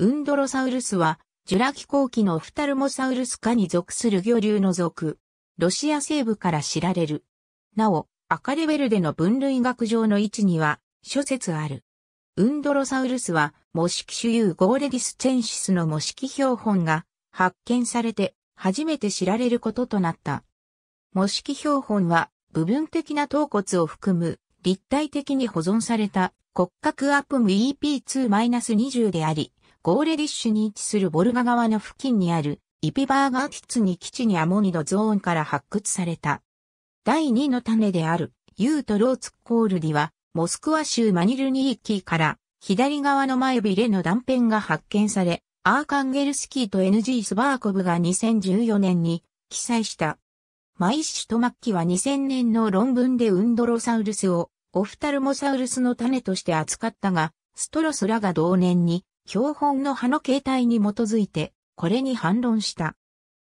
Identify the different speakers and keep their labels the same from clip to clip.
Speaker 1: ウンドロサウルスは、ジュラ紀後期のフタルモサウルス科に属する魚流の属。ロシア西部から知られる。なお、赤レベルでの分類学上の位置には、諸説ある。ウンドロサウルスは、模式種有ゴーレディスチェンシスの模式標本が発見されて、初めて知られることとなった。模式標本は、部分的な頭骨を含む、立体的に保存された骨格アップム EP2-20 であり、ゴーレディッシュに位置するボルガ川の付近にあるイピバーガーティツに基地にアモニドゾーンから発掘された。第2の種であるユートローツコールディはモスクワ州マニルニーキーから左側の前ビレの断片が発見され、アーカンゲルスキーと NG スバーコブが2014年に記載した。マイッシュとマッキは2000年の論文でウンドロサウルスをオフタルモサウルスの種として扱ったが、ストロスらが同年に標本の葉の形態に基づいて、これに反論した。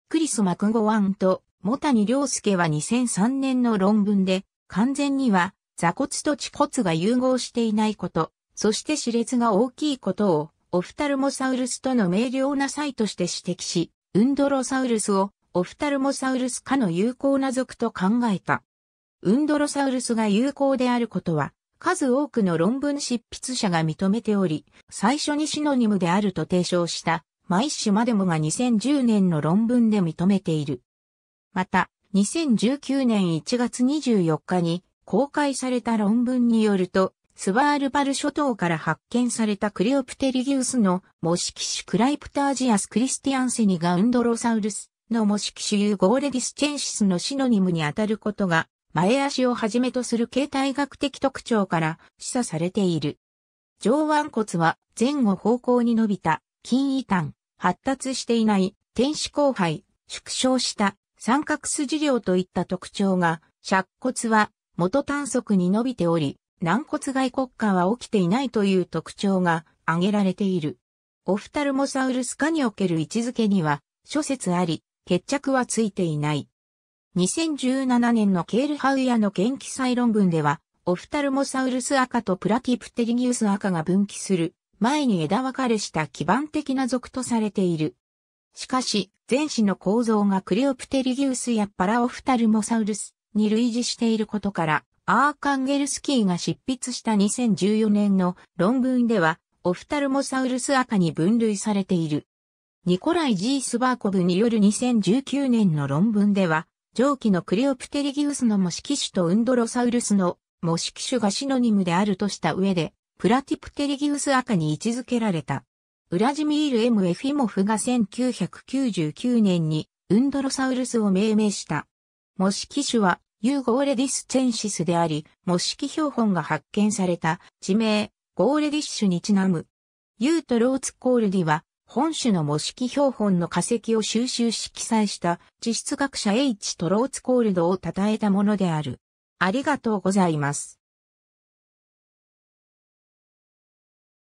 Speaker 1: クリス・マクゴワンと、モタニ・リョウスケは2003年の論文で、完全には、座骨と恥骨が融合していないこと、そして歯列が大きいことを、オフタルモサウルスとの明瞭な差異として指摘し、ウンドロサウルスをオフタルモサウルス科の有効な属と考えた。ウンドロサウルスが有効であることは、数多くの論文執筆者が認めており、最初にシノニムであると提唱したマイシマデモが2010年の論文で認めている。また、2019年1月24日に公開された論文によると、スバールパル諸島から発見されたクレオプテリギウスの模式種クライプタージアスクリスティアンセニガウンドロサウルスの模式種ユーゴーレディスチェンシスのシノニムにあたることが前足をはじめとする形態学的特徴から示唆されている。上腕骨は前後方向に伸びた筋異端、発達していない天使後輩、縮小した三角筋量といった特徴が、尺骨は元短足に伸びており、軟骨外骨化は起きていないという特徴が挙げられている。オフタルモサウルス科における位置づけには諸説あり、決着はついていない。2017年のケールハウヤの元気祭論文では、オフタルモサウルス赤とプラティプテリギウス赤が分岐する、前に枝分かれした基盤的な属とされている。しかし、前肢の構造がクリオプテリギウスやパラオフタルモサウルスに類似していることから、アーカンゲルスキーが執筆した2014年の論文では、オフタルモサウルス赤に分類されている。ニコライ・ジースバーコブによる2019年の論文では、上記のクレオプテリギウスの模式種とウンドロサウルスの模式種がシノニムであるとした上で、プラティプテリギウス赤に位置づけられた。ウラジミール・ M・ エフィモフが1999年にウンドロサウルスを命名した。模式種はユーゴーレディス・チェンシスであり、模式標本が発見された地名、ゴーレディッシュにちなむ。ユートローツ・コールディは本種の模式標本の化石を収集し記載した地質学者 H トローツコールドを称えたものである。ありがとうございます。